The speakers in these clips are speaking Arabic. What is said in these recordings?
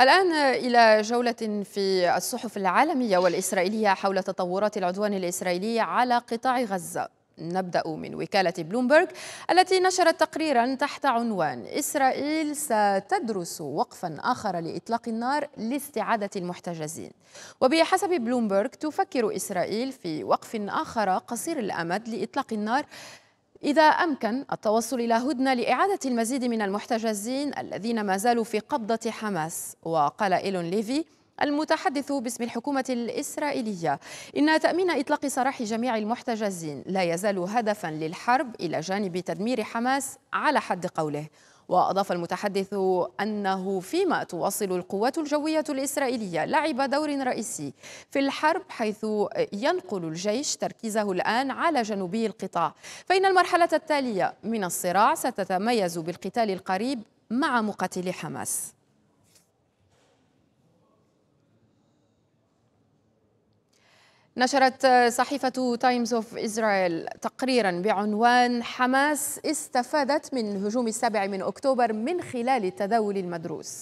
الآن إلى جولة في الصحف العالمية والإسرائيلية حول تطورات العدوان الإسرائيلي على قطاع غزة نبدأ من وكالة بلومبرغ التي نشرت تقريرا تحت عنوان إسرائيل ستدرس وقفا آخر لإطلاق النار لاستعادة المحتجزين وبحسب بلومبرغ تفكر إسرائيل في وقف آخر قصير الأمد لإطلاق النار إذا أمكن التوصل إلى هدنة لإعادة المزيد من المحتجزين الذين ما زالوا في قبضة حماس وقال إيلون ليفي المتحدث باسم الحكومة الإسرائيلية إن تأمين إطلاق سراح جميع المحتجزين لا يزال هدفا للحرب إلى جانب تدمير حماس على حد قوله وأضاف المتحدث أنه فيما تواصل القوات الجوية الإسرائيلية لعب دور رئيسي في الحرب حيث ينقل الجيش تركيزه الآن على جنوبي القطاع فإن المرحلة التالية من الصراع ستتميز بالقتال القريب مع مقاتلي حماس نشرت صحيفة تايمز اوف إسرائيل تقريرا بعنوان حماس استفادت من هجوم السابع من أكتوبر من خلال التداول المدروس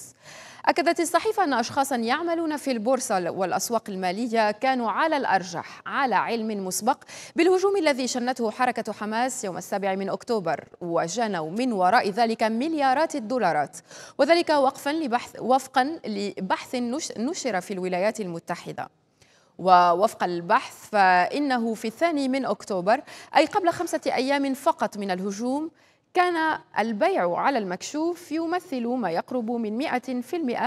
أكدت الصحيفة أن أشخاصا يعملون في البورصة والأسواق المالية كانوا على الأرجح على علم مسبق بالهجوم الذي شنته حركة حماس يوم السابع من أكتوبر وجنوا من وراء ذلك مليارات الدولارات وذلك وقفا لبحث وفقا لبحث نشر في الولايات المتحدة ووفق البحث فإنه في الثاني من أكتوبر أي قبل خمسة أيام فقط من الهجوم كان البيع على المكشوف يمثل ما يقرب من 100%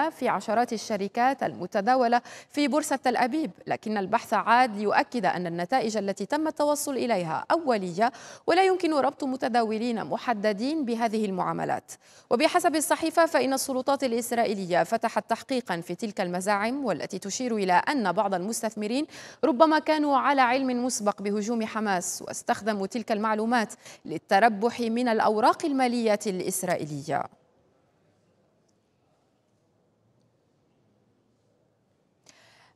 في عشرات الشركات المتداولة في بورصة تل أبيب لكن البحث عاد ليؤكد أن النتائج التي تم التوصل إليها أولية ولا يمكن ربط متداولين محددين بهذه المعاملات وبحسب الصحيفة فإن السلطات الإسرائيلية فتحت تحقيقا في تلك المزاعم والتي تشير إلى أن بعض المستثمرين ربما كانوا على علم مسبق بهجوم حماس واستخدموا تلك المعلومات للتربح من الأوراق الأوراق المالية الإسرائيلية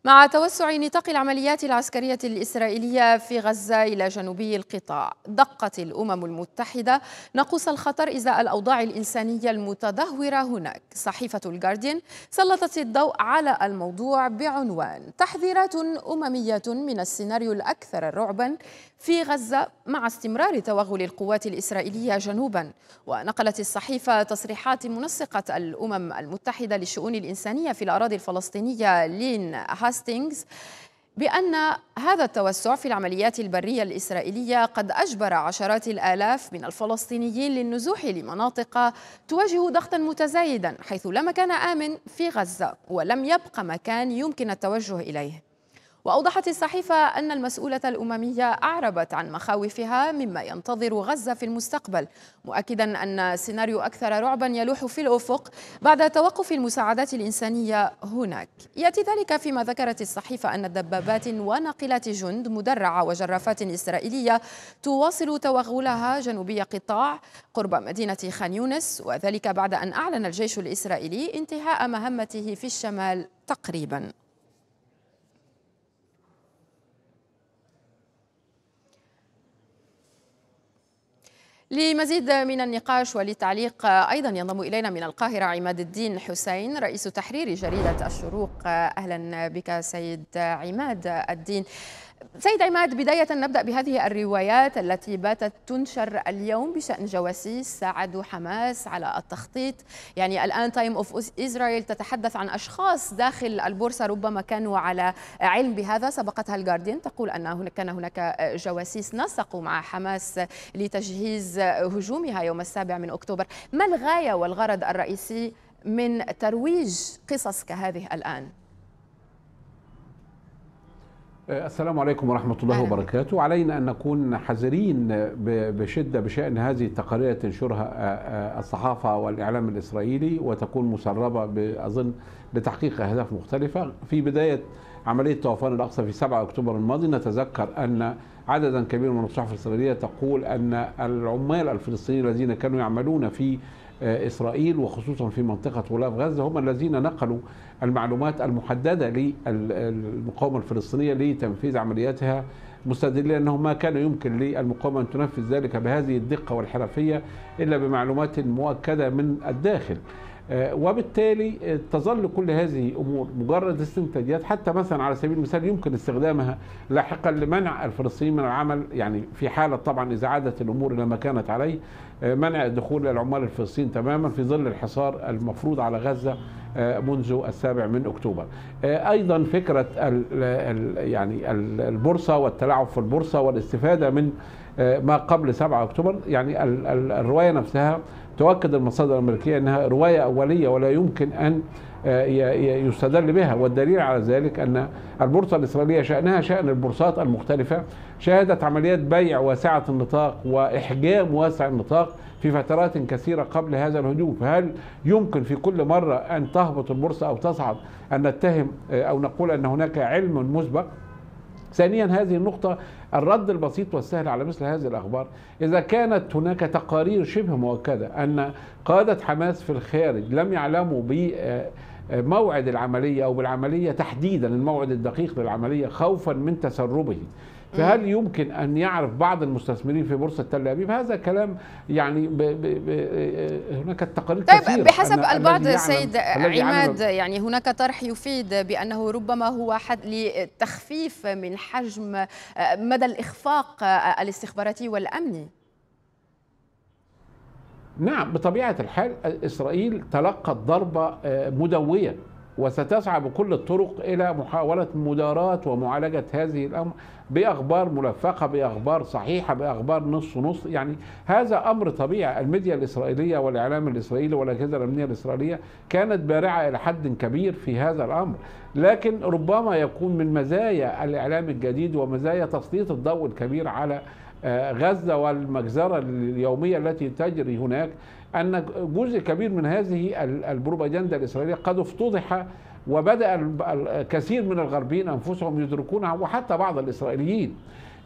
مع توسع نطاق العمليات العسكرية الإسرائيلية في غزة إلى جنوبي القطاع دقت الأمم المتحدة نقص الخطر إزاء الأوضاع الإنسانية المتدهورة هناك صحيفة الجارديان سلطت الضوء على الموضوع بعنوان تحذيرات أممية من السيناريو الأكثر رعبا في غزة مع استمرار توغل القوات الإسرائيلية جنوبا ونقلت الصحيفة تصريحات منسقة الأمم المتحدة للشؤون الإنسانية في الأراضي الفلسطينية لين هاستينغز بأن هذا التوسع في العمليات البرية الإسرائيلية قد أجبر عشرات الآلاف من الفلسطينيين للنزوح لمناطق تواجه ضغطا متزايدا حيث لا مكان آمن في غزة ولم يبقى مكان يمكن التوجه إليه وأوضحت الصحيفة أن المسؤولة الأممية أعربت عن مخاوفها مما ينتظر غزة في المستقبل مؤكدا أن سيناريو أكثر رعبا يلوح في الأفق بعد توقف المساعدات الإنسانية هناك يأتي ذلك فيما ذكرت الصحيفة أن دبابات وناقلات جند مدرعة وجرافات إسرائيلية تواصل توغلها جنوبي قطاع قرب مدينة خان يونس وذلك بعد أن أعلن الجيش الإسرائيلي انتهاء مهمته في الشمال تقريباً لمزيد من النقاش وللتعليق أيضا ينضم إلينا من القاهرة عماد الدين حسين رئيس تحرير جريدة الشروق أهلا بك سيد عماد الدين سيد عماد بداية نبدأ بهذه الروايات التي باتت تنشر اليوم بشأن جواسيس ساعدوا حماس على التخطيط يعني الآن تايم أوف إسرائيل تتحدث عن أشخاص داخل البورصة ربما كانوا على علم بهذا سبقتها الجارديان تقول أن كان هناك جواسيس نسقوا مع حماس لتجهيز هجومها يوم السابع من أكتوبر ما الغاية والغرض الرئيسي من ترويج قصص كهذه الآن؟ آه، السلام عليكم ورحمة الله وبركاته علينا أن نكون حذرين بشدة بشأن هذه التقارير تنشرها آه، آه، الصحافة والإعلام الإسرائيلي وتكون مسربة أظن لتحقيق أهداف مختلفة في بداية عملية طوفان الأقصى في 7 أكتوبر الماضي نتذكر أن عددا كبيرا من الصحف الإسرائيلية تقول أن العمال الفلسطينيين الذين كانوا يعملون في آه، إسرائيل وخصوصا في منطقة غلاف غزة هم الذين نقلوا المعلومات المحددة للمقاومة الفلسطينية لتنفيذ عملياتها مستدلين أنه ما كان يمكن للمقاومة أن تنفذ ذلك بهذه الدقة والحرفية إلا بمعلومات مؤكدة من الداخل آه، وبالتالي آه، تظل كل هذه الامور مجرد استنتاجات حتى مثلا على سبيل المثال يمكن استخدامها لاحقا لمنع الفلسطينيين من العمل يعني في حاله طبعا اذا عادت الامور الى ما كانت عليه آه، منع دخول العمال الفلسطينيين تماما في ظل الحصار المفروض على غزه منذ السابع من اكتوبر. ايضا فكره يعني البورصه والتلاعب في البورصه والاستفاده من ما قبل 7 اكتوبر يعني الروايه نفسها تؤكد المصادر الأمريكية أنها رواية أولية ولا يمكن أن آه، يستدل بها والدليل على ذلك أن البورصة الإسرائيلية شأنها شأن البورصات المختلفة شهدت عمليات بيع واسعة النطاق وإحجام واسع النطاق في فترات كثيرة قبل هذا الهجوم فهل يمكن في كل مرة أن تهبط البورصة أو تصعد أن نتهم آه، أو نقول أن هناك علم مسبق ثانيا هذه النقطة الرد البسيط والسهل على مثل هذه الأخبار إذا كانت هناك تقارير شبه مؤكدة أن قادة حماس في الخارج لم يعلموا ب آه، آه، موعد العملية أو بالعملية تحديدا الموعد الدقيق للعملية خوفا من تسربه فهل يمكن ان يعرف بعض المستثمرين في بورصه تل ابيب هذا كلام يعني ب ب ب آه، هناك التقارير طيب كثيرة بحسب البعض سيد عماد يعني هناك طرح يفيد بانه ربما هو حد لتخفيف من حجم آه، مدى الاخفاق آه، الاستخباراتي والامني نعم بطبيعه الحال اسرائيل تلقت ضربه مدويه وستسعى بكل الطرق إلى محاولة مداراة ومعالجة هذه الأمر بأخبار ملفقة بأخبار صحيحة بأخبار نص نص يعني هذا أمر طبيعي الميديا الإسرائيلية والإعلام الإسرائيلي والأجهزة الأمنية الإسرائيلية كانت بارعة إلى حد كبير في هذا الأمر لكن ربما يكون من مزايا الإعلام الجديد ومزايا تسليط الضوء الكبير على غزة والمجزرة اليومية التي تجري هناك أن جزء كبير من هذه البروباجندا الإسرائيلية قد افتضح وبدأ الكثير من الغربيين أنفسهم يدركونها وحتى بعض الإسرائيليين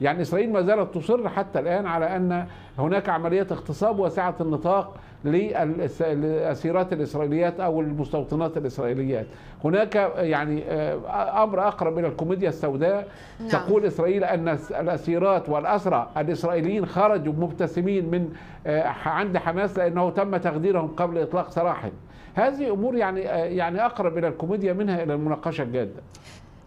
يعني إسرائيل ما زالت تصر حتى الآن على أن هناك عمليات اغتصاب واسعة النطاق للأسيرات الإسرائيليات أو المستوطنات الإسرائيليات هناك يعني آه، أمر أقرب إلى الكوميديا السوداء نعم. تقول إسرائيل أن الأسيرات والأسرى الإسرائيليين خرجوا مبتسمين من آه، عند حماس لأنه تم تخديرهم قبل إطلاق سراحهم هذه أمور يعني آه، يعني أقرب إلى الكوميديا منها إلى المناقشة الجادة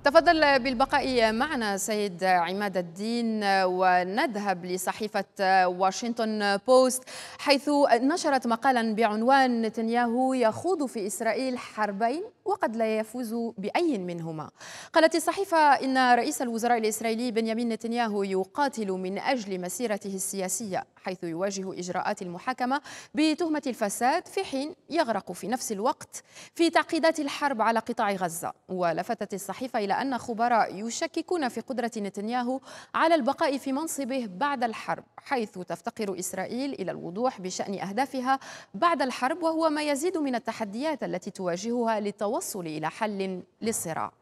تفضل بالبقاء معنا سيد عماد الدين ونذهب لصحيفة واشنطن بوست حيث نشرت مقالا بعنوان نتنياهو يخوض في إسرائيل حربين وقد لا يفوز بأي منهما قالت الصحيفة إن رئيس الوزراء الإسرائيلي بنيامين نتنياهو يقاتل من أجل مسيرته السياسية حيث يواجه إجراءات المحاكمة بتهمة الفساد في حين يغرق في نفس الوقت في تعقيدات الحرب على قطاع غزة ولفتت الصحيفة إلى أن خبراء يشككون في قدرة نتنياهو على البقاء في منصبه بعد الحرب حيث تفتقر إسرائيل إلى الوضوح بشأن أهدافها بعد الحرب وهو ما يزيد من التحديات التي تواجهها للتواصل للتوصل إلى حل للصراع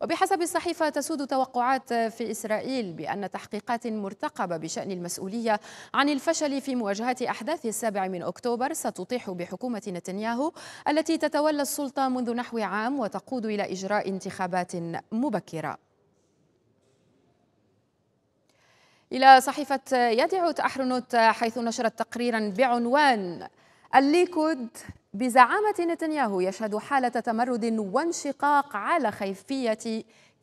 وبحسب الصحيفة تسود توقعات في إسرائيل بأن تحقيقات مرتقبة بشأن المسؤولية عن الفشل في مواجهة أحداث السابع من أكتوبر ستطيح بحكومة نتنياهو التي تتولى السلطة منذ نحو عام وتقود إلى إجراء انتخابات مبكرة إلى صحيفة يدعو أحرنوت حيث نشرت تقريرا بعنوان الليكود بزعامة نتنياهو يشهد حالة تمرد وانشقاق على خيفية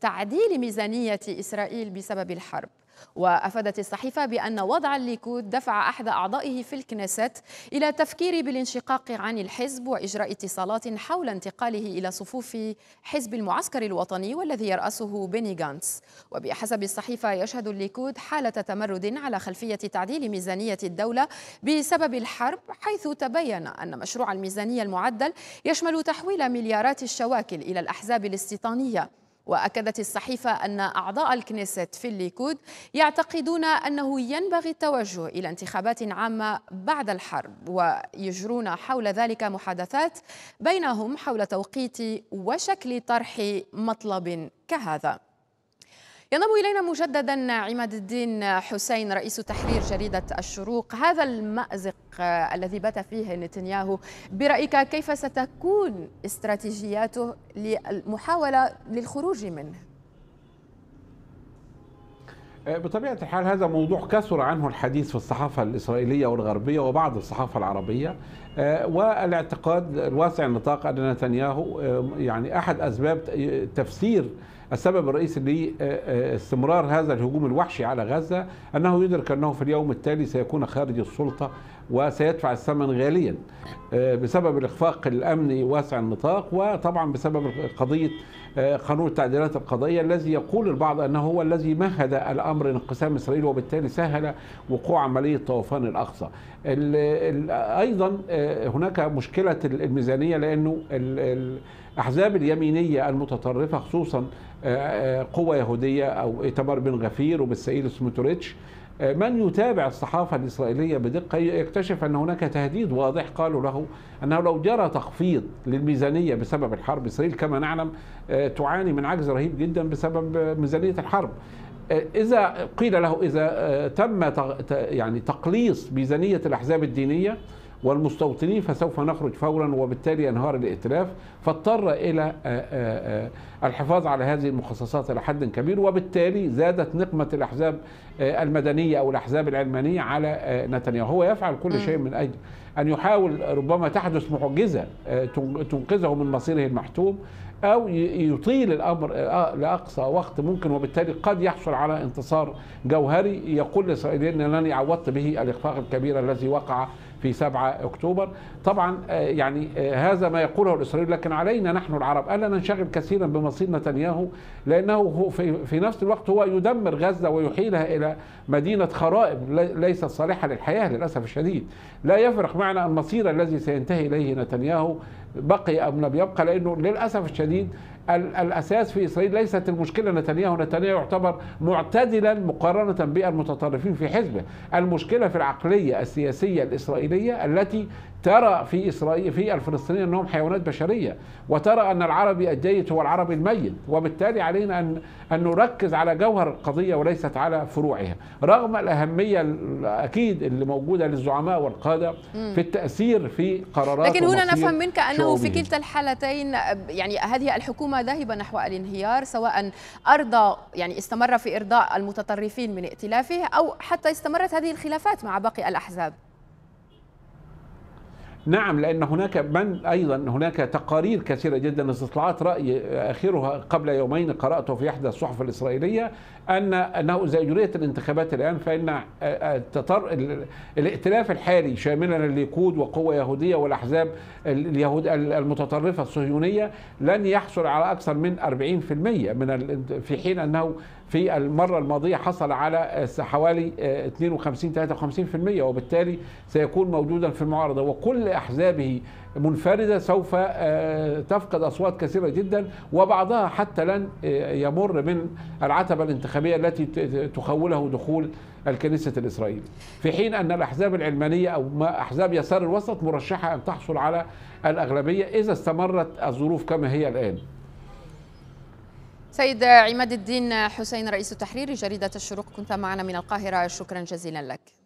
تعديل ميزانية إسرائيل بسبب الحرب وأفادت الصحيفة بأن وضع الليكود دفع أحد أعضائه في الكنيسة إلى تفكير بالانشقاق عن الحزب وإجراء اتصالات حول انتقاله إلى صفوف حزب المعسكر الوطني والذي يرأسه بيني غانتس وبحسب الصحيفة يشهد الليكود حالة تمرد على خلفية تعديل ميزانية الدولة بسبب الحرب حيث تبين أن مشروع الميزانية المعدل يشمل تحويل مليارات الشواكل إلى الأحزاب الاستيطانية وأكدت الصحيفة أن أعضاء الكنيست في الليكود يعتقدون أنه ينبغي التوجه إلى انتخابات عامة بعد الحرب ويجرون حول ذلك محادثات بينهم حول توقيت وشكل طرح مطلب كهذا ينضم إلينا مجددا عماد الدين حسين رئيس تحرير جريدة الشروق هذا المأزق الذي بات فيه نتنياهو برأيك كيف ستكون استراتيجياته للمحاولة للخروج منه آه، بطبيعة الحال هذا موضوع كثر عنه الحديث في الصحافة الإسرائيلية والغربية وبعض الصحافة العربية آه، والاعتقاد الواسع النطاق أن نتنياهو آه، يعني أحد أسباب تفسير السبب الرئيسي لاستمرار آه، آه، هذا الهجوم الوحشي على غزة أنه يدرك أنه في اليوم التالي سيكون خارج السلطة وسيدفع الثمن غاليا آه، بسبب الإخفاق الأمني واسع النطاق وطبعا بسبب قضية آه، قانون التعديلات القضائية الذي يقول البعض أنه هو الذي مهد الأمر لانقسام إسرائيل وبالتالي سهل وقوع عملية طوفان الأقصى أيضا آه، هناك مشكلة الميزانية لأنه الأحزاب اليمينية المتطرفة خصوصا قوة يهودية أو إيتمار بن غفير وبالسعيد سموتريتش من يتابع الصحافة الإسرائيلية بدقة يكتشف أن هناك تهديد واضح قالوا له أنه لو جرى تخفيض للميزانية بسبب الحرب إسرائيل كما نعلم آه، تعاني من عجز رهيب جدا بسبب ميزانية الحرب آه، إذا قيل له إذا آه، تم يعني تقليص ميزانية الأحزاب الدينية والمستوطنين فسوف نخرج فورا وبالتالي ينهار الائتلاف فاضطر إلى آه، آه، آه، الحفاظ على هذه المخصصات إلى حد كبير وبالتالي زادت نقمة الأحزاب المدنية أو الأحزاب العلمانية على نتنياهو هو يفعل كل شيء من أجل أن يحاول ربما تحدث معجزة تنقذه من مصيره المحتوم أو يطيل الأمر لأقصى وقت ممكن وبالتالي قد يحصل على انتصار جوهري يقول لاسرائيل أنني عوضت به الإخفاق الكبير الذي وقع في 7 أكتوبر طبعا آه، يعني آه، هذا ما يقوله الإسرائيل لكن علينا نحن العرب ألا ننشغل كثيرا بمصير نتنياهو لأنه في نفس الوقت هو يدمر غزة ويحيلها إلى مدينة خرائب ليست صالحة للحياة للأسف الشديد لا يفرق معنا المصير الذي سينتهي إليه نتنياهو بقي أم لم يبقى لأنه للأسف الشديد الأساس في إسرائيل ليست المشكلة نتنياهو نتنياهو يعتبر معتدلا مقارنة بالمتطرفين في حزبه المشكلة في العقلية السياسية الإسرائيلية التي ترى في إسرائيل في الفلسطينيين أنهم حيوانات بشرية وترى أن العربي الجيد هو العربي الميت وبالتالي علينا أن, أن نركز على جوهر القضية وليست على فروعها رغم الأهمية الاكيد اللي موجودة للزعماء والقادة في التأثير في قرارات لكن هنا نفهم منك أنه في كلتا الحالتين يعني هذه الحكومة ذاهبة نحو الانهيار سواء أرضى يعني استمر في إرضاء المتطرفين من ائتلافه أو حتى استمرت هذه الخلافات مع باقي الأحزاب نعم لأن هناك من أيضا هناك تقارير كثيرة جدا استطلاعات رأي آه، آخرها قبل يومين قرأته في إحدى الصحف الإسرائيلية أن أنه إذا أجريت الانتخابات الآن فإن التطر... آه، آه، الائتلاف الحالي شاملا الليكود وقوة يهودية والأحزاب اليهود المتطرفة الصهيونية لن يحصل على أكثر من 40% من في حين أنه في المرة الماضية حصل على آه، حوالي 52 آه، 53% وبالتالي سيكون موجودا في المعارضة وكل أحزابه منفردة سوف آه، تفقد أصوات كثيرة جدا وبعضها حتى لن يمر من العتبة الانتخابية التي تخوله دخول الكنيسة الإسرائيلي في حين أن الأحزاب العلمانية أو ما أحزاب يسار الوسط مرشحة أن تحصل على الأغلبية إذا استمرت الظروف كما هي الآن سيد عماد الدين حسين رئيس تحرير جريدة الشروق كنت معنا من القاهرة شكرا جزيلا لك